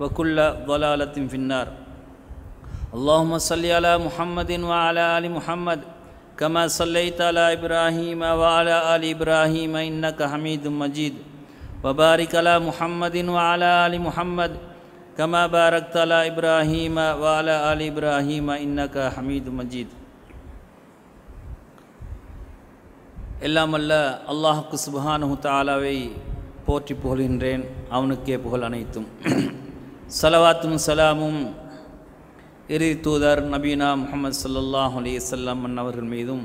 وكل ضلالة في النار اللهم صل على محمد وعلى آل محمد كما صليت على إبراهيم وعلى آل إبراهيم إنك حميد مجيد وبارك على محمد وعلى آل محمد كما باركت على إبراهيم وعلى آل إبراهيم إنك حميد مجيد ملا الله سبحانه وتعالى وي போற்றி புகழ்கின்றேன் அவனுக்கே புகழ் அனைத்தும் சலவாத்தும் சலாமும் இறை தூதர் நபீனா முகமது சல்லாஹ் அலி வல்லம் அன்னவர்கள் மீதும்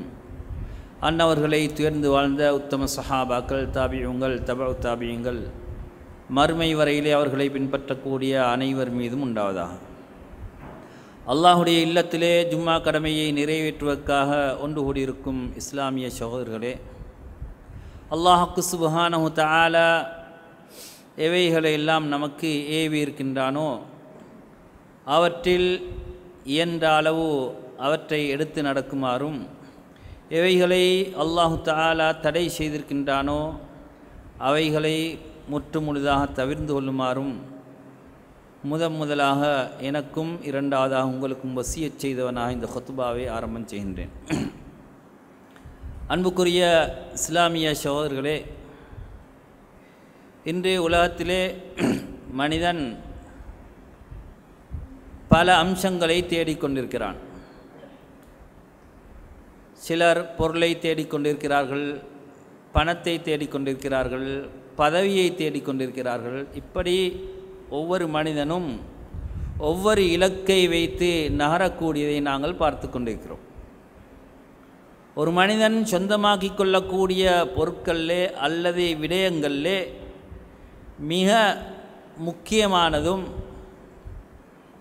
அன்னவர்களை துயர்ந்து வாழ்ந்த உத்தம சஹாபாக்கள் தாபியங்கள் தப தாபியங்கள் மறுமை வரையிலே அவர்களை பின்பற்றக்கூடிய அனைவர் மீதும் உண்டாவதாக அல்லாஹுடைய இல்லத்திலே ஜும்மா கடமையை நிறைவேற்றுவதற்காக ஒன்று கூடியிருக்கும் இஸ்லாமிய சகோதரர்களே அல்லாஹுக்கு சுபஹானஹு தாலா எவைகளை எல்லாம் நமக்கு ஏவி இருக்கின்றானோ அவற்றில் இயன்ற அளவு அவற்றை எடுத்து நடக்குமாறும் எவைகளை அல்லாஹு தாலா தடை செய்திருக்கின்றானோ அவைகளை முற்று முழுதாக தவிர்ந்து கொள்ளுமாறும் முதன் முதலாக எனக்கும் இரண்டாவதாக உங்களுக்கும் வசியச் செய்தவனாக இந்த ஹொத்துபாவை ஆரம்பம் செய்கின்றேன் அன்புக்குரிய இஸ்லாமிய சகோதரர்களே இன்றைய உலகத்திலே மனிதன் பல அம்சங்களை தேடிக்கொண்டிருக்கிறான் சிலர் பொருளை தேடிக்கொண்டிருக்கிறார்கள் பணத்தை தேடிக்கொண்டிருக்கிறார்கள் பதவியை தேடிக்கொண்டிருக்கிறார்கள் இப்படி ஒவ்வொரு மனிதனும் ஒவ்வொரு இலக்கை வைத்து நகரக்கூடியதை நாங்கள் பார்த்து கொண்டிருக்கிறோம் ஒரு மனிதன் சொந்தமாக்கிக் கொள்ளக்கூடிய பொருட்களிலே அல்லது விடயங்களிலே மிக முக்கியமானதும்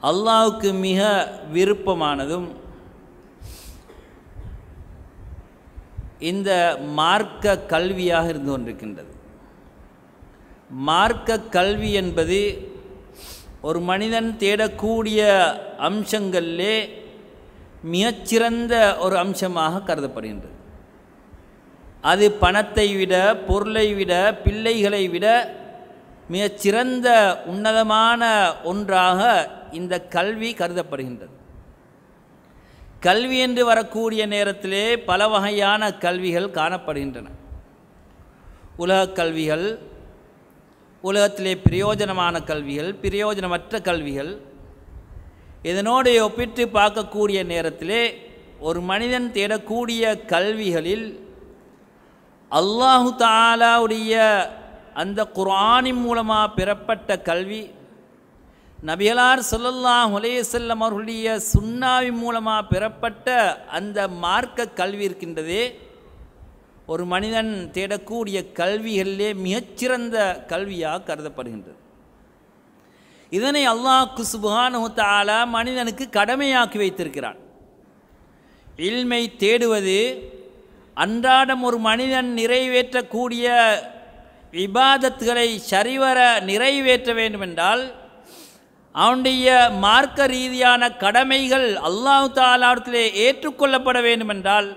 அல்லாவுக்கு மிக விருப்பமானதும் இந்த மார்க்க கல்வியாக இருந்து கொண்டிருக்கின்றது மார்க்க கல்வி என்பது ஒரு மனிதன் தேடக்கூடிய அம்சங்களிலே மிகச்சிறந்த ஒரு அம்சமாக கருதப்படுகின்றது அது பணத்தை விட பொருளை விட பிள்ளைகளை விட மிகச்சிறந்த உன்னதமான ஒன்றாக இந்த கல்வி கருதப்படுகின்றது கல்வி என்று வரக்கூடிய நேரத்திலே பல வகையான கல்விகள் காணப்படுகின்றன உலக கல்விகள் உலகத்திலே பிரயோஜனமான கல்விகள் பிரயோஜனமற்ற கல்விகள் இதனோடு ஒப்பிட்டு பார்க்கக்கூடிய நேரத்திலே ஒரு மனிதன் தேடக்கூடிய கல்விகளில் அல்லாஹு தாலாவுடைய அந்த குரானின் மூலமாக பெறப்பட்ட கல்வி நபிகளார் சொல்லல்லாம் செல்லம் அவர்களுடைய சுண்ணாவின் மூலமாக பெறப்பட்ட அந்த மார்க்க கல்வி இருக்கின்றதே ஒரு மனிதன் தேடக்கூடிய கல்விகளிலே மிகச்சிறந்த கல்வியாக கருதப்படுகின்றது இதனை அல்லாஹ் குசுபுகானுத்தால மனிதனுக்கு கடமையாக்கி வைத்திருக்கிறான் இல்மை தேடுவது அன்றாடம் ஒரு மனிதன் நிறைவேற்றக்கூடிய விபாதத்துகளை சரிவர நிறைவேற்ற வேண்டுமென்றால் அவனுடைய மார்க்க ரீதியான கடமைகள் அல்லாஹு தாலாவிடத்திலே ஏற்றுக்கொள்ளப்பட வேண்டுமென்றால்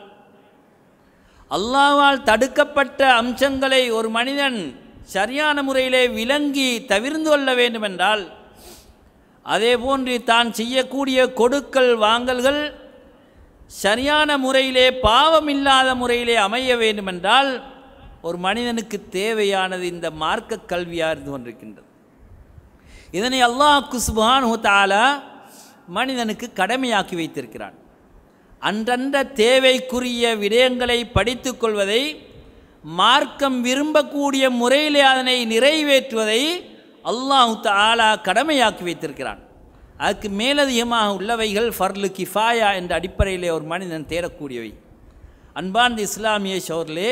அல்லாவால் தடுக்கப்பட்ட அம்சங்களை ஒரு மனிதன் சரியான முறையிலே விளங்கி தவிர்ந்து கொள்ள வேண்டுமென்றால் அதே போன்று தான் செய்யக்கூடிய கொடுக்கல் வாங்கல்கள் சரியான முறையிலே பாவமில்லாத முறையிலே அமைய வேண்டுமென்றால் ஒரு மனிதனுக்கு தேவையானது இந்த மார்க்க கல்வியாக இருந்து கொண்டிருக்கின்றது இதனை அல்லாஹ் குஸ்பான் தால மனிதனுக்கு கடமையாக்கி வைத்திருக்கிறான் அன்றன்ற தேவைக்குரிய விடயங்களை படித்து கொள்வதை மார்க்கம் விரும்பக்கூடிய முறையில் அதனை நிறைவேற்றுவதை அல்லாஹு தாலா கடமையாக்கி வைத்திருக்கிறான் அதுக்கு மேலதிகமாக உள்ளவைகள் ஃபர்லு கிஃபாயா என்ற அடிப்படையிலே ஒரு மனிதன் தேடக்கூடியவை அன்பார்ந்த இஸ்லாமிய சோர்லே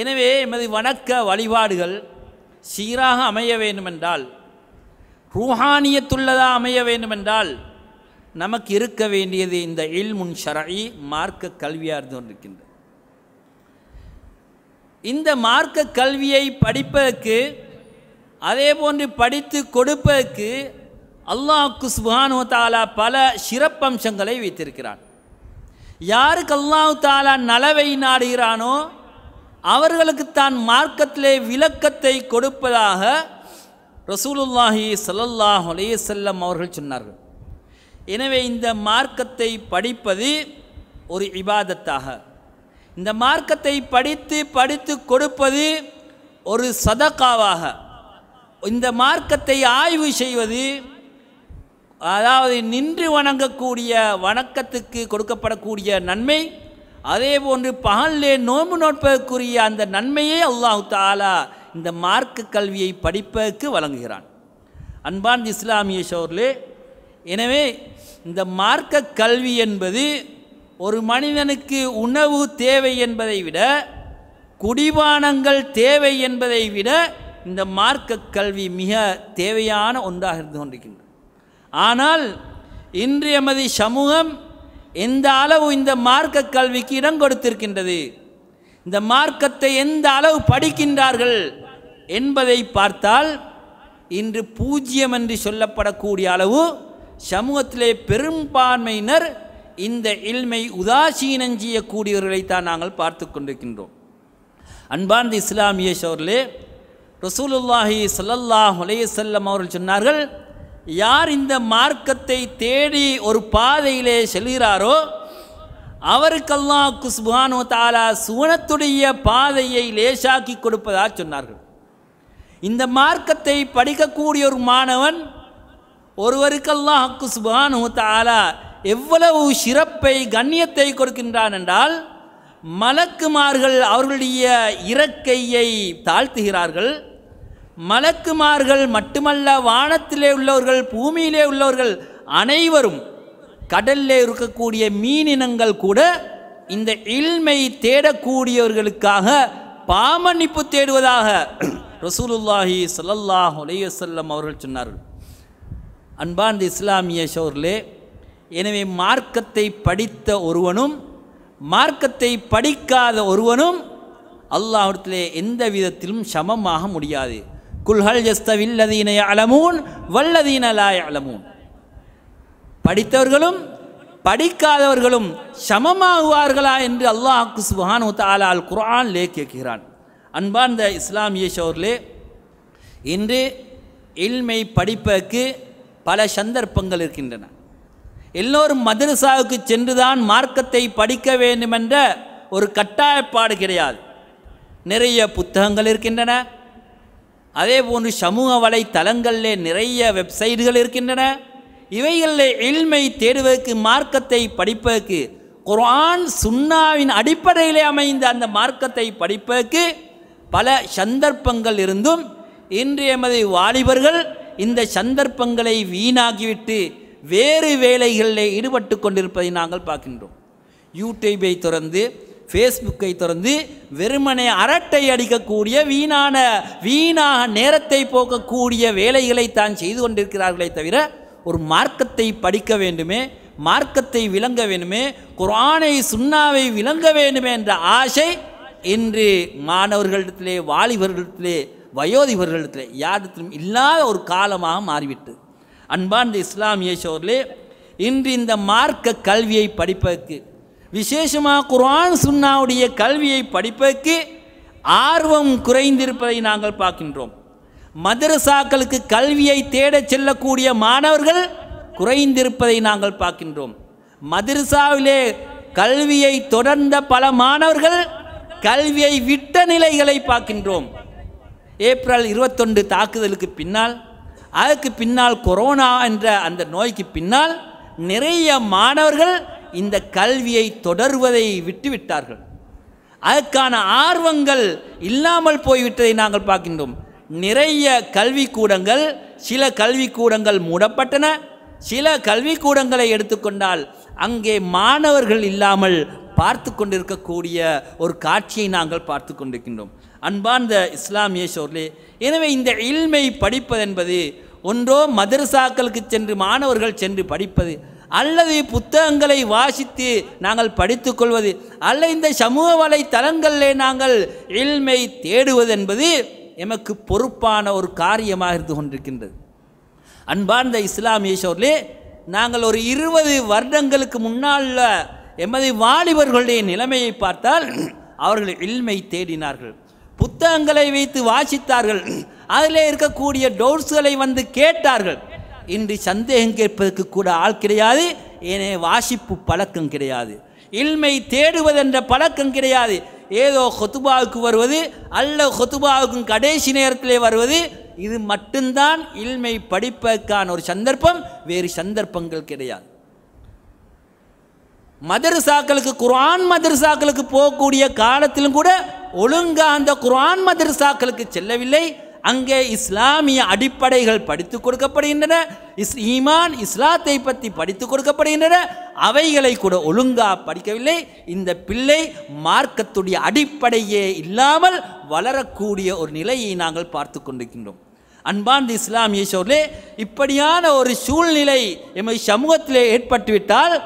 எனவே எமது வணக்க வழிபாடுகள் சீராக அமைய வேண்டுமென்றால் ரூஹானியத்துள்ளதாக அமைய வேண்டுமென்றால் நமக்கு இருக்க வேண்டியது இந்த இல் முன் ஷரஇ மார்க்க கல்வியாக இருந்து கொண்டிருக்கின்ற இந்த மார்க்க கல்வியை படிப்பதற்கு அதே போன்று படித்து கொடுப்பதற்கு அல்லாஹுக்கு சுபானு தாலா பல சிறப்பம்சங்களை வைத்திருக்கிறான் யாருக்கு அல்லாஹு தாலா நலவை நாடுகிறானோ அவர்களுக்கு தான் மார்க்கத்திலே விளக்கத்தை கொடுப்பதாக ரசூலுல்லாஹி சல்லல்லாஹ் செல்லம் அவர்கள் சொன்னார்கள் எனவே இந்த மார்க்கத்தை படிப்பது ஒரு இபாதத்தாக இந்த மார்க்கத்தை படித்து படித்து கொடுப்பது ஒரு சதக்காவாக இந்த மார்க்கத்தை ஆய்வு செய்வது அதாவது நின்று வணங்கக்கூடிய வணக்கத்துக்கு கொடுக்கப்படக்கூடிய நன்மை அதே போன்று பகலிலே நோன்பு நோட்பதற்குரிய அந்த நன்மையை அல்லாஹு தாலா இந்த மார்க்க கல்வியை படிப்பதற்கு வழங்குகிறான் அன்பான் இஸ்லாமிய ஷோர்லே எனவே இந்த மார்க்க கல்வி என்பது ஒரு மனிதனுக்கு உணவு தேவை என்பதை விட குடிபானங்கள் தேவை என்பதை விட இந்த மார்க்க கல்வி மிக தேவையான ஒன்றாக இருந்து கொண்டிருக்கின்றது ஆனால் இன்று எமது சமூகம் எந்த அளவு இந்த மார்க்க கல்விக்கு இடம் கொடுத்திருக்கின்றது இந்த மார்க்கத்தை எந்த அளவு படிக்கின்றார்கள் என்பதை பார்த்தால் இன்று பூஜ்ஜியம் என்று சொல்லப்படக்கூடிய அளவு சமூகத்திலே பெரும்பான்மையினர் இந்த இல்மை உதாசீனம் செய்யக்கூடியவர்களைத்தான் நாங்கள் பார்த்து கொண்டிருக்கின்றோம் அன்பார்ந்த இஸ்லாமிய சோர்லே ரசூலுல்லாஹி சல்லல்லாஹ் உலைய அவர்கள் சொன்னார்கள் யார் இந்த மார்க்கத்தை தேடி ஒரு பாதையிலே செல்கிறாரோ அவருக்கெல்லாம் குஸ்பானு தாலா சுவனத்துடைய பாதையை லேசாக்கி கொடுப்பதாக சொன்னார்கள் இந்த மார்க்கத்தை படிக்கக்கூடிய ஒரு மாணவன் ஒருவருக்கெல்லாம் குஸ்பானு தாலா எவ்வளவு சிறப்பை கண்ணியத்தை கொடுக்கின்றான் என்றால் மலக்குமார்கள் அவர்களுடைய இறக்கையை தாழ்த்துகிறார்கள் மலக்குமார்கள் மட்டுமல்ல வானத்திலே உள்ளவர்கள் பூமியிலே உள்ளவர்கள் அனைவரும் கடல்லே இருக்கக்கூடிய மீனினங்கள் கூட இந்த இல்மை தேடக்கூடியவர்களுக்காக பாமன்னிப்பு தேடுவதாக ரசூலுல்லாஹி சல்லல்லாஹ் உலையசல்லம் அவர்கள் சொன்னார்கள் அன்பார்ந்த இஸ்லாமிய ஷோர்லே எனவே மார்க்கத்தை படித்த ஒருவனும் மார்க்கத்தை படிக்காத ஒருவனும் அல்லாஹிடத்திலே எந்த விதத்திலும் சமமாக முடியாது குல்ஹல் எஸ்தவில்லதீன அலமூன் வல்லதீன அலமூன் படித்தவர்களும் படிக்காதவர்களும் சமமாகுவார்களா என்று அல்லாஹ் சுபானு தாலா அல் குரான்லே கேட்கிறான் அன்பார்ந்த இஸ்லாமிய ஷோர்லே இன்று இல்மை படிப்பதற்கு பல சந்தர்ப்பங்கள் இருக்கின்றன எல்லோரும் மதரசாவுக்கு சென்றுதான் மார்க்கத்தை படிக்க வேண்டுமென்ற ஒரு கட்டாயப்பாடு கிடையாது நிறைய புத்தகங்கள் இருக்கின்றன அதே போன்று சமூக வலைத்தளங்களில் நிறைய வெப்சைட்டுகள் இருக்கின்றன இவைகளில் எளிமை தேடுவதற்கு மார்க்கத்தை படிப்பதற்கு குரான் சுன்னாவின் அடிப்படையிலே அமைந்த அந்த மார்க்கத்தை படிப்பதற்கு பல சந்தர்ப்பங்கள் இருந்தும் இன்று எமது வாலிபர்கள் இந்த சந்தர்ப்பங்களை வீணாகிவிட்டு வேறு வேலைகளில் ஈடுபட்டு கொண்டிருப்பதை நாங்கள் பார்க்கின்றோம் யூடியூபை திறந்து ஃபேஸ்புக்கை திறந்து வெறுமனை அரட்டை அடிக்கக்கூடிய வீணான வீணாக நேரத்தை போக்கக்கூடிய வேலைகளை தான் செய்து கொண்டிருக்கிறார்களே தவிர ஒரு மார்க்கத்தை படிக்க வேண்டுமே மார்க்கத்தை விளங்க வேண்டுமே குரானை சுண்ணாவை விளங்க வேண்டுமே என்ற ஆசை இன்று மாணவர்களிடத்திலே வாலிபர்களிடத்திலே வயோதிபர்களிடத்திலே யாரிடத்திலும் இல்லாத ஒரு காலமாக மாறிவிட்டு அன்பான் இஸ்லாமிய இன்று இந்த மார்க்க கல்வியை படிப்பதற்கு விசேஷமாக குரான் சுன்னாவுடைய கல்வியை படிப்பதற்கு ஆர்வம் குறைந்திருப்பதை நாங்கள் பார்க்கின்றோம் மதரசாக்களுக்கு கல்வியை தேடச் செல்லக்கூடிய மாணவர்கள் குறைந்திருப்பதை நாங்கள் பார்க்கின்றோம் மதரசாவிலே கல்வியை தொடர்ந்த பல மாணவர்கள் கல்வியை விட்ட நிலைகளை பார்க்கின்றோம் ஏப்ரல் இருபத்தொன்று தாக்குதலுக்கு பின்னால் அதுக்கு பின்னால் கொரோனா என்ற அந்த நோய்க்கு பின்னால் நிறைய மாணவர்கள் இந்த கல்வியை தொடர்வதை விட்டுவிட்டார்கள் அதற்கான ஆர்வங்கள் இல்லாமல் போய்விட்டதை நாங்கள் பார்க்கின்றோம் நிறைய கல்விக்கூடங்கள் சில கல்விக்கூடங்கள் மூடப்பட்டன சில கல்விக்கூடங்களை எடுத்துக்கொண்டால் அங்கே மாணவர்கள் இல்லாமல் பார்த்து கொண்டிருக்கக்கூடிய ஒரு காட்சியை நாங்கள் பார்த்து கொண்டிருக்கின்றோம் அன்பார்ந்த இஸ்லாமிய சோர்லே எனவே இந்த இல்மை படிப்பது என்பது ஒன்றோ மதரசாக்களுக்கு சென்று மாணவர்கள் சென்று படிப்பது அல்லது புத்தகங்களை வாசித்து நாங்கள் படித்துக்கொள்வது அல்ல இந்த சமூக வலைத்தளங்களில் நாங்கள் இல்மை தேடுவது என்பது எமக்கு பொறுப்பான ஒரு காரியமாக இருந்து கொண்டிருக்கின்றது அன்பார்ந்த இஸ்லாமிய சோர்லே நாங்கள் ஒரு இருபது வருடங்களுக்கு முன்னால் எமது வாலிபர்களுடைய நிலைமையை பார்த்தால் அவர்கள் இல்மை தேடினார்கள் புத்தகங்களை வைத்து வாசித்தார்கள் அதில் இருக்கக்கூடிய டவுட்ஸ்களை வந்து கேட்டார்கள் இன்று சந்தேகம் கேட்பதற்கு கூட ஆள் கிடையாது ஏனே வாசிப்பு பழக்கம் கிடையாது இல்மை தேடுவதென்ற பழக்கம் கிடையாது ஏதோ ஹொத்துபாவுக்கு வருவது அல்ல ஹொத்துபாவுக்கும் கடைசி நேரத்திலே வருவது இது மட்டும்தான் இல்மை படிப்பதற்கான ஒரு சந்தர்ப்பம் வேறு சந்தர்ப்பங்கள் கிடையாது மதரசாக்களுக்கு குரான் மதரசாக்களுக்கு போகக்கூடிய காலத்திலும் கூட ஒழுங்காக அந்த குரான் மதரசாக்களுக்கு செல்லவில்லை அங்கே இஸ்லாமிய அடிப்படைகள் படித்து கொடுக்கப்படுகின்றன இஸ் ஈமான் இஸ்லாத்தை பற்றி படித்து கொடுக்கப்படுகின்றன அவைகளை கூட ஒழுங்காக படிக்கவில்லை இந்த பிள்ளை மார்க்கத்துடைய அடிப்படையே இல்லாமல் வளரக்கூடிய ஒரு நிலையை நாங்கள் பார்த்து கொண்டிருக்கின்றோம் அன்பார்ந்த இஸ்லாமிய சொல்லே இப்படியான ஒரு சூழ்நிலை எமது சமூகத்திலே ஏற்பட்டுவிட்டால்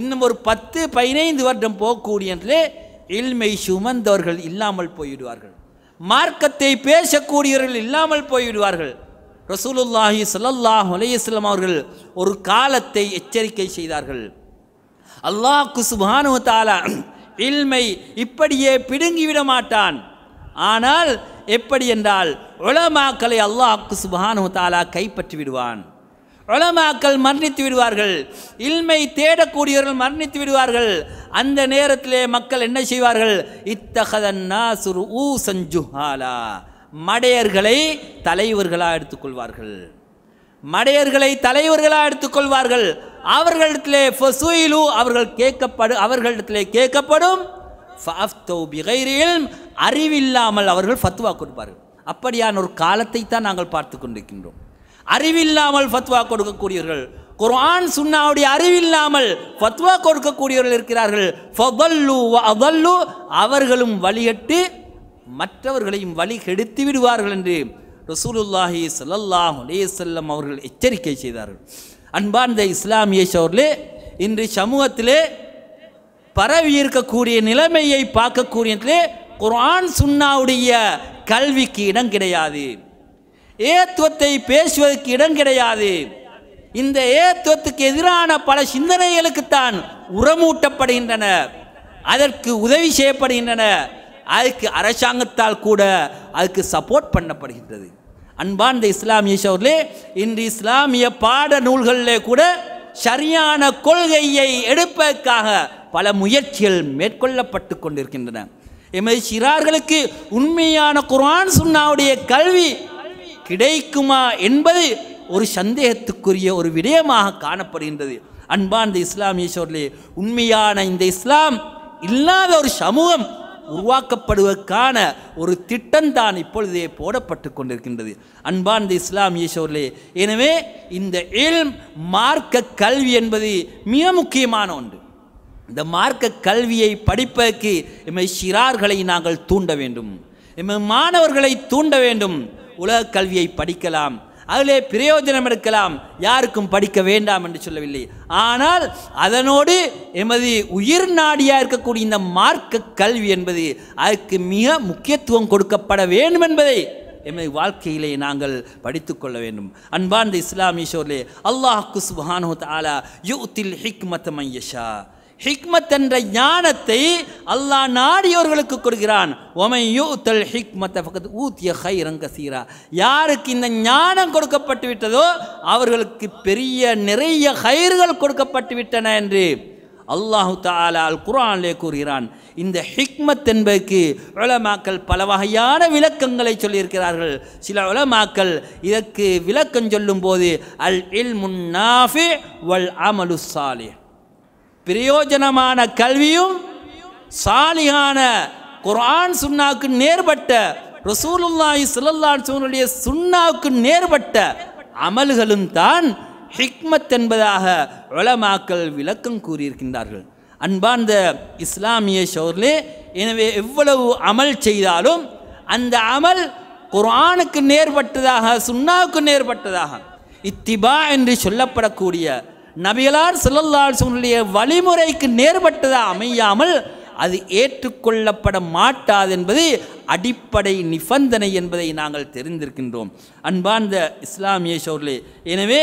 இன்னும் ஒரு பத்து பதினைந்து வருடம் போகக்கூடிய இல்மை சுமந்தவர்கள் இல்லாமல் போயிடுவார்கள் மார்க்கத்தை பேசக்கூடியவர்கள் இல்லாமல் போய்விடுவார்கள் ரசூலுல்லாஹி சல்லல்லாஹ் அலையஸ்லாம் அவர்கள் ஒரு காலத்தை எச்சரிக்கை செய்தார்கள் அல்லாஹ் குசுபானு தாலா இல்மை இப்படியே பிடுங்கிவிட மாட்டான் ஆனால் எப்படி என்றால் உளமாக்கலை அல்லாஹ் குசுபானு தாலா கைப்பற்றி விடுவான் உலமாக்கள் மரணித்து விடுவார்கள் இல்மை தேடக்கூடியவர்கள் மரணித்து விடுவார்கள் அந்த நேரத்திலே மக்கள் என்ன செய்வார்கள் இத்தகதன்னா சுரு ஊ சஞ்சுஹாலா மடையர்களை தலைவர்களாக எடுத்துக்கொள்வார்கள் மடையர்களை தலைவர்களாக எடுத்துக்கொள்வார்கள் அவர்களிடத்திலே ஃபசுயிலு அவர்கள் கேட்கப்படு அவர்களிடத்திலே கேட்கப்படும் அறிவில்லாமல் அவர்கள் ஃபத்துவா கொடுப்பார்கள் அப்படியான ஒரு காலத்தை தான் நாங்கள் பார்த்து கொண்டிருக்கின்றோம் அறிவில்லாமல் ஃபத்வா கொடுக்கக்கூடியவர்கள் குர்ஆன் சுன்னாவுடைய அறிவில்லாமல் ஃபத்வா கொடுக்கக்கூடியவர்கள் இருக்கிறார்கள் ஃபதல்லு அவர்களும் வழிகட்டு மற்றவர்களையும் வழி கெடுத்து விடுவார்கள் என்று ரசூலுல்லாஹி சல்லாஹ் அலேசல்லம் அவர்கள் எச்சரிக்கை செய்தார்கள் அன்பார்ந்த இஸ்லாமிய சோர்லே இன்று சமூகத்திலே பரவி இருக்கக்கூடிய நிலைமையை பார்க்கக்கூடியதிலே குர்ஆன் சுன்னாவுடைய கல்விக்கு இடம் கிடையாது ஏத்துவத்தை பேசுவதற்கு இடம் கிடையாது இந்த ஏத்துவத்துக்கு எதிரான பல சிந்தனைகளுக்குத்தான் உரமூட்டப்படுகின்றன அதற்கு உதவி செய்யப்படுகின்றன அதுக்கு அரசாங்கத்தால் கூட அதுக்கு சப்போர்ட் பண்ணப்படுகின்றது அன்பார்ந்த இஸ்லாமிய சோர்லே இன்று இஸ்லாமிய பாட நூல்களிலே கூட சரியான கொள்கையை எடுப்பதற்காக பல முயற்சிகள் மேற்கொள்ளப்பட்டு கொண்டிருக்கின்றன எமது சிறார்களுக்கு உண்மையான குரான் சுன்னாவுடைய கல்வி கிடைக்குமா என்பது ஒரு சந்தேகத்துக்குரிய ஒரு விடயமாக காணப்படுகின்றது இஸ்லாம் ஈஸ்வரிலே உண்மையான இந்த இஸ்லாம் இல்லாத ஒரு சமூகம் உருவாக்கப்படுவதற்கான ஒரு திட்டம் தான் இப்பொழுதே போடப்பட்டு கொண்டிருக்கின்றது இஸ்லாம் ஈஸ்வரிலே எனவே இந்த இல் மார்க்க கல்வி என்பது மிக முக்கியமான ஒன்று இந்த மார்க்க கல்வியை படிப்பதற்கு எம்மை சிறார்களை நாங்கள் தூண்ட வேண்டும் எம்மை மாணவர்களை தூண்ட வேண்டும் உலக கல்வியை படிக்கலாம் அதிலே பிரயோஜனம் எடுக்கலாம் யாருக்கும் படிக்க வேண்டாம் என்று சொல்லவில்லை ஆனால் அதனோடு எமது உயிர் நாடியாக இருக்கக்கூடிய இந்த மார்க்க கல்வி என்பது அதுக்கு மிக முக்கியத்துவம் கொடுக்கப்பட வேண்டும் என்பதை எமது வாழ்க்கையிலே நாங்கள் படித்துக்கொள்ள கொள்ள வேண்டும் அன்பார்ந்த இஸ்லாமிய ஷோர்லே அல்லாஹ் குஸ்பஹானு தாலா யூத்தில் ஹிக்மத் மையஷா ஹிக்மத் என்ற ஞானத்தை அல்லாஹ் நாடியோர்களுக்கு கொடுக்கிறான் ஒமை யூத்தல் ஹிக்மத்தை பக்கத்து ஊத்திய ரங்க சீரா யாருக்கு இந்த ஞானம் கொடுக்கப்பட்டு விட்டதோ அவர்களுக்கு பெரிய நிறைய ஹயிர்கள் கொடுக்கப்பட்டு விட்டன என்று அல்லாஹு தாலா அல் குரானிலே கூறுகிறான் இந்த ஹிக்மத் என்பதுக்கு உலமாக்கள் பல வகையான விளக்கங்களை சொல்லியிருக்கிறார்கள் சில உலமாக்கள் இதற்கு விளக்கம் சொல்லும்போது அல் இல் முன்னாஃபி வல் அமலு சாலே பிரயோஜனமான கல்வியும் சாலியான குரான் சுண்ணாக்கு நேர்பட்ட ரசூலுல்லாஹி சுல்லல்லாஹ் சூழலுடைய சுண்ணாவுக்கு நேர்பட்ட அமல்களும் தான் ஹிக்மத் என்பதாக உலமாக்கள் விளக்கம் கூறியிருக்கின்றார்கள் அன்பார்ந்த இஸ்லாமிய சோர்லே எனவே எவ்வளவு அமல் செய்தாலும் அந்த அமல் குரானுக்கு நேர்பட்டதாக சுண்ணாவுக்கு நேர்பட்டதாக இத்திபா என்று சொல்லப்படக்கூடிய நபிகளார் சொன்னுடைய வழிமுறைக்கு நேர்பட்டதாக அமையாமல் அது ஏற்றுக்கொள்ளப்பட மாட்டாது என்பது அடிப்படை நிபந்தனை என்பதை நாங்கள் தெரிந்திருக்கின்றோம் அன்பார்ந்த இஸ்லாமிய சோர்லே எனவே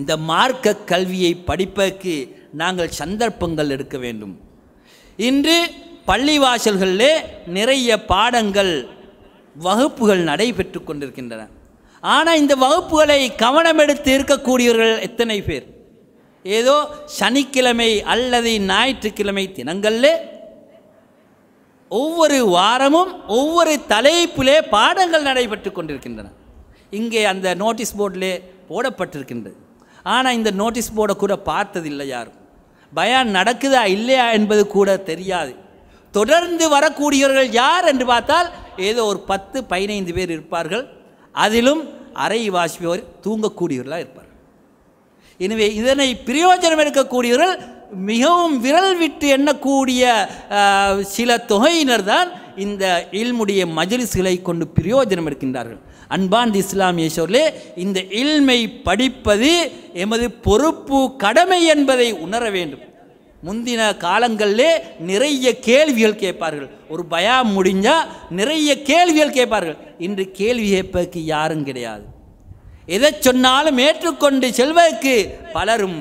இந்த மார்க்க கல்வியை படிப்பதற்கு நாங்கள் சந்தர்ப்பங்கள் எடுக்க வேண்டும் இன்று பள்ளிவாசல்களிலே நிறைய பாடங்கள் வகுப்புகள் நடைபெற்று கொண்டிருக்கின்றன ஆனால் இந்த வகுப்புகளை கவனம் எடுத்து இருக்கக்கூடியவர்கள் எத்தனை பேர் ஏதோ சனிக்கிழமை அல்லது ஞாயிற்றுக்கிழமை தினங்களில் ஒவ்வொரு வாரமும் ஒவ்வொரு தலைப்பிலே பாடங்கள் நடைபெற்று கொண்டிருக்கின்றன இங்கே அந்த நோட்டீஸ் போர்டிலே போடப்பட்டிருக்கின்றது ஆனால் இந்த நோட்டீஸ் போர்டை கூட பார்த்ததில்லை யாரும் பயான் நடக்குதா இல்லையா என்பது கூட தெரியாது தொடர்ந்து வரக்கூடியவர்கள் யார் என்று பார்த்தால் ஏதோ ஒரு பத்து பதினைந்து பேர் இருப்பார்கள் அதிலும் அறை வாசிப்பவர் தூங்கக்கூடியவர்களாக இருப்பார்கள் எனவே இதனை பிரயோஜனம் எடுக்கக்கூடியவர்கள் மிகவும் விரல் விட்டு எண்ணக்கூடிய சில தொகையினர் தான் இந்த இல்முடைய மஜிலிசுகளை கொண்டு பிரயோஜனம் எடுக்கின்றார்கள் அன்பான் இஸ்லாமிய சொல்லே இந்த இல்மை படிப்பது எமது பொறுப்பு கடமை என்பதை உணர வேண்டும் முந்தின காலங்களிலே நிறைய கேள்விகள் கேட்பார்கள் ஒரு பயம் முடிஞ்சால் நிறைய கேள்விகள் கேட்பார்கள் இன்று கேள்வி கேட்பதற்கு யாரும் கிடையாது எதை சொன்னாலும் ஏற்றுக்கொண்டு செல்வதற்கு பலரும்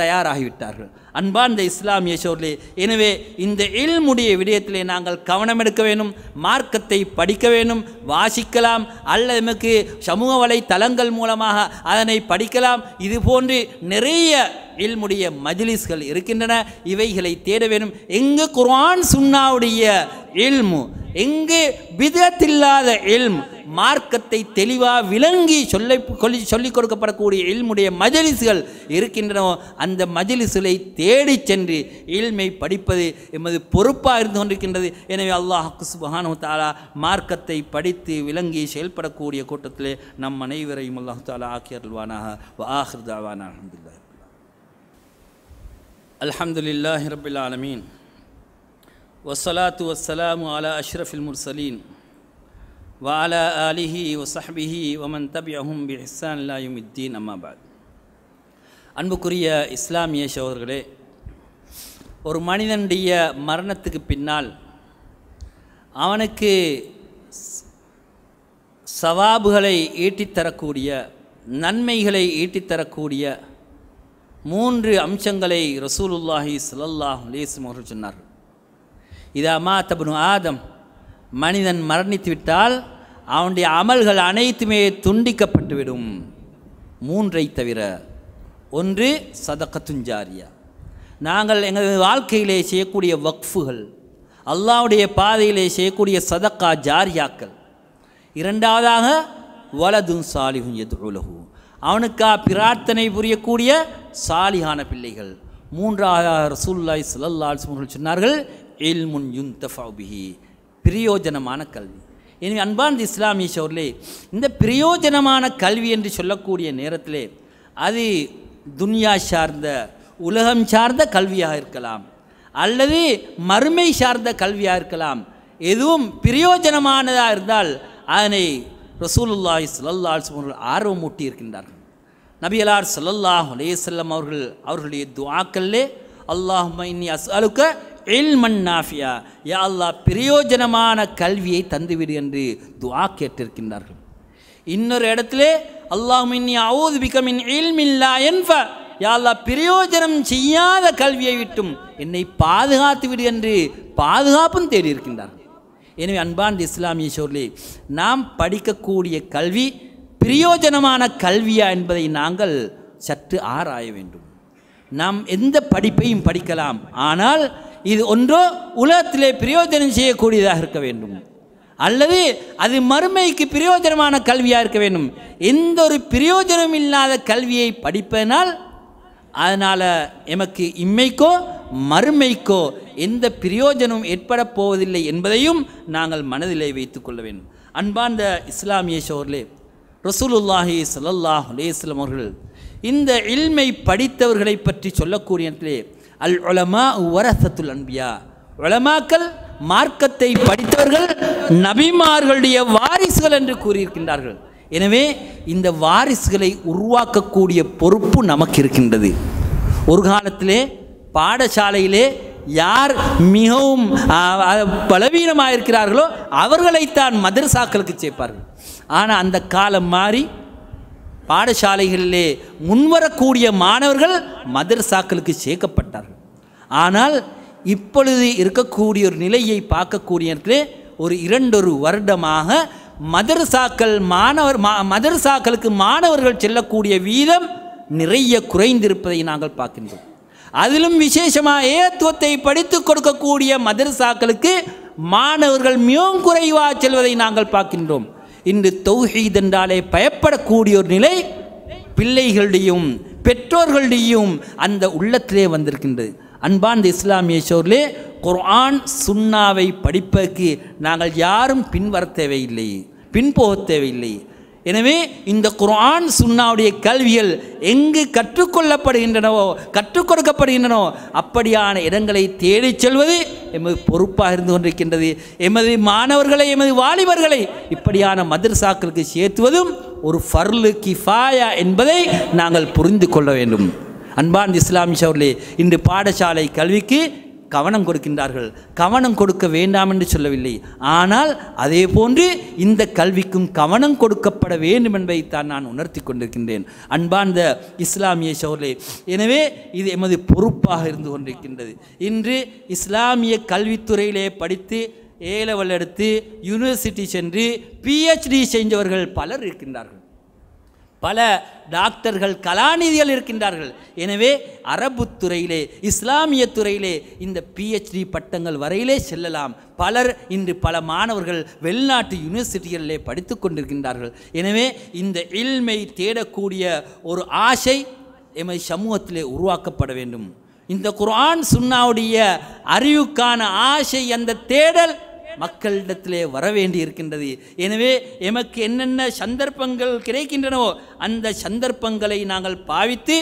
தயாராகிவிட்டார்கள் அன்பார்ந்த இஸ்லாமிய சோர்லே எனவே இந்த இல்முடிய விடயத்திலே நாங்கள் கவனம் எடுக்க வேணும் மார்க்கத்தை படிக்க வேணும் வாசிக்கலாம் அல்லது நமக்கு சமூக வலைத்தளங்கள் மூலமாக அதனை படிக்கலாம் இது போன்று நிறைய இல்முடைய மஜிலிஸ்கள் இருக்கின்றன இவைகளை தேட வேணும் எங்கு குர்ஆன் சுன்னாவுடைய இல்மு எங்கு விதத்தில்லாத இல்மு மார்க்கத்தை தெளிவாக விளங்கி சொல்லை சொல்லி சொல்லிக் கொடுக்கப்படக்கூடிய இல்முடைய மஜலிசுகள் இருக்கின்றனோ அந்த மஜலிசுகளை தேடி சென்று இல்மை படிப்பது எமது பொறுப்பாக இருந்து கொண்டிருக்கின்றது எனவே அல்லாஹ் சுபஹானு தாலா மார்க்கத்தை படித்து விளங்கி செயல்படக்கூடிய கூட்டத்திலே நம் அனைவரையும் அல்லாஹு தாலா ஆக்கியல்வானாக அருள்வானாக அலமதுல்லா அலமதுல்லாஹி ரபில் அலமீன் வசலாத்து வசலாமு அலா அஷ்ரஃபில் முர்சலீன் வாலா அலிஹி ஒசஹபிஹி ஒமன் தபி அஹும் பி இஸ்ஸான் லாயுமித்தீன் அம்மாபாத் அன்புக்குரிய இஸ்லாமிய சோதர்களே ஒரு மனிதனுடைய மரணத்துக்கு பின்னால் அவனுக்கு சவாபுகளை ஈட்டித்தரக்கூடிய நன்மைகளை ஈட்டித்தரக்கூடிய மூன்று அம்சங்களை ரசூலுல்லாஹி சல்லாஹ் லேசும் அவர்கள் சொன்னார்கள் இதா மா தபுனு ஆதம் மனிதன் மரணித்து விட்டால் அவனுடைய அமல்கள் அனைத்துமே துண்டிக்கப்பட்டுவிடும் மூன்றை தவிர ஒன்று சதக்கத்துஞ்சாரியா நாங்கள் எங்கள் வாழ்க்கையிலே செய்யக்கூடிய வக்ஃபுகள் அல்லாவுடைய பாதையிலே செய்யக்கூடிய சதக்கா ஜாரியாக்கள் இரண்டாவதாக வலதும் சாலிகும் உலகும் அவனுக்கா பிரார்த்தனை புரியக்கூடிய சாலிகான பிள்ளைகள் மூன்றாவதாக ரசூல்லாய் சுல்லா சொன்னார்கள் எல்முன் யுன் தஃபிஹி பிரயோஜனமான கல்வி எனவே அன்பான் இஸ்லாமிய சோர்லே இந்த பிரயோஜனமான கல்வி என்று சொல்லக்கூடிய நேரத்திலே அது துன்யா சார்ந்த உலகம் சார்ந்த கல்வியாக இருக்கலாம் அல்லது மறுமை சார்ந்த கல்வியாக இருக்கலாம் எதுவும் பிரயோஜனமானதாக இருந்தால் அதனை ரசூலுல்லாஹி சல்லல்லாஹ் அவர்கள் ஆர்வம் மூட்டி இருக்கின்றார்கள் நபியலார் சல்லல்லாஹ் அலேசல்லம் அவர்கள் அவர்களுடைய துவாக்கல்லே அல்லாஹ் இன்னி அஸ் அலுக்க இல்மன் நாஃபியா யா அல்லா பிரயோஜனமான கல்வியை தந்துவிடு என்று துவா கேட்டிருக்கின்றார்கள் இன்னொரு இடத்துல அல்லாஹின் அவுது பிகமின் இல்மில்லா என்ப யா அல்லா பிரயோஜனம் செய்யாத கல்வியை விட்டும் என்னை பாதுகாத்து விடு என்று பாதுகாப்பும் தேடியிருக்கின்றார்கள் எனவே அன்பான் இஸ்லாமிய சொல்லி நாம் படிக்கக்கூடிய கல்வி பிரயோஜனமான கல்வியா என்பதை நாங்கள் சற்று ஆராய வேண்டும் நாம் எந்த படிப்பையும் படிக்கலாம் ஆனால் இது ஒன்றோ உலகத்திலே பிரயோஜனம் செய்யக்கூடியதாக இருக்க வேண்டும் அல்லது அது மறுமைக்கு பிரயோஜனமான கல்வியாக இருக்க வேண்டும் எந்த ஒரு பிரயோஜனம் இல்லாத கல்வியை படிப்பதனால் அதனால் எமக்கு இம்மைக்கோ மறுமைக்கோ எந்த பிரயோஜனமும் ஏற்பட போவதில்லை என்பதையும் நாங்கள் மனதிலே வைத்துக்கொள்ள வேண்டும் அன்பார்ந்த இஸ்லாமிய சோர்லே ரசூலுல்லாஹி சல்லாஹ் அலேஸ்லம் அவர்கள் இந்த இல்மை படித்தவர்களை பற்றி சொல்லக்கூடிய இடத்திலே அல் உலமா வரசத்துல் அன்பியா உலமாக்கள் மார்க்கத்தை படித்தவர்கள் நபிமார்களுடைய வாரிசுகள் என்று கூறியிருக்கின்றார்கள் எனவே இந்த வாரிசுகளை உருவாக்கக்கூடிய பொறுப்பு நமக்கு இருக்கின்றது ஒரு காலத்திலே பாடசாலையிலே யார் மிகவும் பலவீனமாக இருக்கிறார்களோ அவர்களைத்தான் மதரசாக்களுக்கு சேர்ப்பார்கள் ஆனால் அந்த காலம் மாறி பாடசாலைகளிலே முன்வரக்கூடிய மாணவர்கள் மதரசாக்களுக்கு சேர்க்கப்பட்டார்கள் ஆனால் இப்பொழுது இருக்கக்கூடிய ஒரு நிலையை பார்க்கக்கூடியதற்கு ஒரு இரண்டொரு வருடமாக மதரசாக்கள் மாணவர் மா மதரசாக்களுக்கு மாணவர்கள் செல்லக்கூடிய வீதம் நிறைய குறைந்திருப்பதை நாங்கள் பார்க்கின்றோம் அதிலும் விசேஷமாக ஏத்துவத்தை படித்து கொடுக்கக்கூடிய மதரசாக்களுக்கு மாணவர்கள் மிகவும் குறைவாக செல்வதை நாங்கள் பார்க்கின்றோம் இன்று தௌஹீத் என்றாலே பயப்படக்கூடிய ஒரு நிலை பிள்ளைகளுடையும் பெற்றோர்களுடையும் அந்த உள்ளத்திலே வந்திருக்கின்றது அன்பார்ந்த இஸ்லாமிய சோர்லே குர்ஆன் சுன்னாவை படிப்பதற்கு நாங்கள் யாரும் பின்வர தேவையில்லை பின்போக தேவையில்லை எனவே இந்த குர்ஆன் சுன்னாவுடைய கல்விகள் எங்கு கற்றுக்கொள்ளப்படுகின்றனவோ கற்றுக் கொடுக்கப்படுகின்றனோ அப்படியான இடங்களை தேடிச் செல்வது எமது பொறுப்பாக இருந்து கொண்டிருக்கின்றது எமது மாணவர்களை எமது வாலிபர்களை இப்படியான மதர்சாக்களுக்கு சேர்த்துவதும் ஒரு ஃபர்லு கிஃபாயா என்பதை நாங்கள் புரிந்து கொள்ள வேண்டும் அன்பான் இஸ்லாமிய அவர்களே இன்று பாடசாலை கல்விக்கு கவனம் கொடுக்கின்றார்கள் கவனம் கொடுக்க வேண்டாம் என்று சொல்லவில்லை ஆனால் அதே போன்று இந்த கல்விக்கும் கவனம் கொடுக்கப்பட வேண்டும் என்பதைத்தான் நான் உணர்த்தி கொண்டிருக்கின்றேன் அன்பார்ந்த இஸ்லாமிய சோர்லே எனவே இது எமது பொறுப்பாக இருந்து கொண்டிருக்கின்றது இன்று இஸ்லாமிய கல்வித்துறையிலே படித்து ஏலவல் எடுத்து யூனிவர்சிட்டி சென்று பிஹெச்டி செஞ்சவர்கள் பலர் இருக்கின்றார்கள் பல டாக்டர்கள் கலாநிதிகள் இருக்கின்றார்கள் எனவே அரபு துறையிலே இஸ்லாமிய துறையிலே இந்த பிஹெச்டி பட்டங்கள் வரையிலே செல்லலாம் பலர் இன்று பல மாணவர்கள் வெளிநாட்டு யூனிவர்சிட்டிகளிலே படித்து கொண்டிருக்கின்றார்கள் எனவே இந்த இல்மை தேடக்கூடிய ஒரு ஆசை எமது சமூகத்திலே உருவாக்கப்பட வேண்டும் இந்த குர்ஆன் சுன்னாவுடைய அறிவுக்கான ஆசை அந்த தேடல் மக்களிடத்திலே வர வேண்டி இருக்கின்றது எனவே எமக்கு என்னென்ன சந்தர்ப்பங்கள் கிடைக்கின்றனவோ அந்த சந்தர்ப்பங்களை நாங்கள் பாவித்து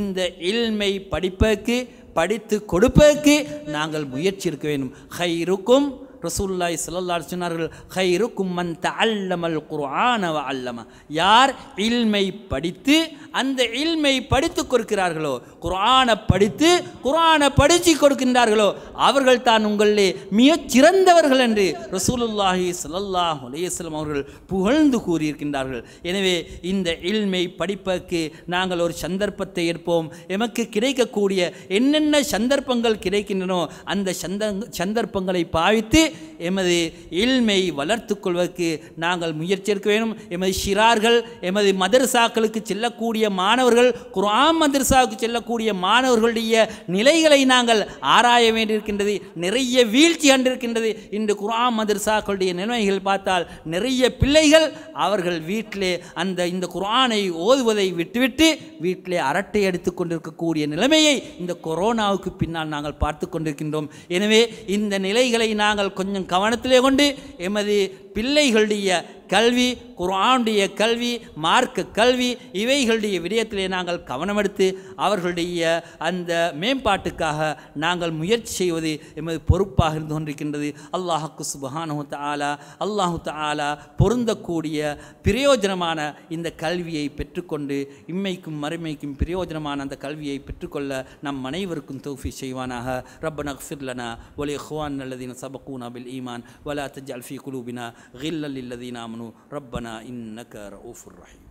இந்த இல்மை படிப்பதற்கு படித்து கொடுப்பதற்கு நாங்கள் முயற்சி இருக்க வேண்டும் ஹைருக்கும் ரசூல்லாய் சல்லல்லார் சொன்னார்கள் ஹைருக்கும் மந்த அல்லமல் குர்ஆனவ அல்லம யார் இல்மை படித்து அந்த இல்மை படித்து கொடுக்கிறார்களோ குரானை படித்து குரானை படித்து கொடுக்கின்றார்களோ அவர்கள் தான் உங்களிலே மிகச்சிறந்தவர்கள் என்று ரசூலுல்லாஹி சல்லாஹ் அலையம் அவர்கள் புகழ்ந்து கூறியிருக்கின்றார்கள் எனவே இந்த இல்மை படிப்பதற்கு நாங்கள் ஒரு சந்தர்ப்பத்தை ஏற்போம் எமக்கு கிடைக்கக்கூடிய என்னென்ன சந்தர்ப்பங்கள் கிடைக்கின்றனோ அந்த சந்த சந்தர்ப்பங்களை பாவித்து எமது இல்மை வளர்த்து கொள்வதற்கு நாங்கள் முயற்சி எடுக்க வேண்டும் எமது ஷிரார்கள் எமது மதரசாக்களுக்கு செல்லக்கூடிய செல்லக்கூடிய மாணவர்கள் குரான் மந்திரசாவுக்கு செல்லக்கூடிய மாணவர்களுடைய நிலைகளை நாங்கள் ஆராய வேண்டியிருக்கின்றது நிறைய வீழ்ச்சி கண்டிருக்கின்றது இன்று குரான் மந்திரசாக்களுடைய நிலைமைகள் பார்த்தால் நிறைய பிள்ளைகள் அவர்கள் வீட்டிலே அந்த இந்த குரானை ஓதுவதை விட்டுவிட்டு வீட்டிலே அரட்டை அடித்து கொண்டிருக்கக்கூடிய நிலைமையை இந்த கொரோனாவுக்கு பின்னால் நாங்கள் பார்த்து கொண்டிருக்கின்றோம் எனவே இந்த நிலைகளை நாங்கள் கொஞ்சம் கவனத்திலே கொண்டு எமது பிள்ளைகளுடைய கல்வி குரானுடைய கல்வி மார்க்க கல்வி இவைகளுடைய விடயத்திலே நாங்கள் கவனம் எடுத்து அவர்களுடைய அந்த மேம்பாட்டுக்காக நாங்கள் முயற்சி செய்வது எமது பொறுப்பாக இருந்து கொண்டிருக்கின்றது அல்லாஹுக்கு சுபஹானு ஆலா அல்லாஹு ஆலா பொருந்தக்கூடிய பிரயோஜனமான இந்த கல்வியை பெற்றுக்கொண்டு இம்மைக்கும் மறுமைக்கும் பிரயோஜனமான அந்த கல்வியை பெற்றுக்கொள்ள நம் அனைவருக்கும் தௌஃபி செய்வானாக ரப்பன் அஃபிர்லனா ஒலி ஹுவான் நல்லதின் சபகூனா பில் ஈமான் வலா தஜ் அல்ஃபி குலூபினா غلا للذين آمنوا ربنا إنك رؤوف رحيم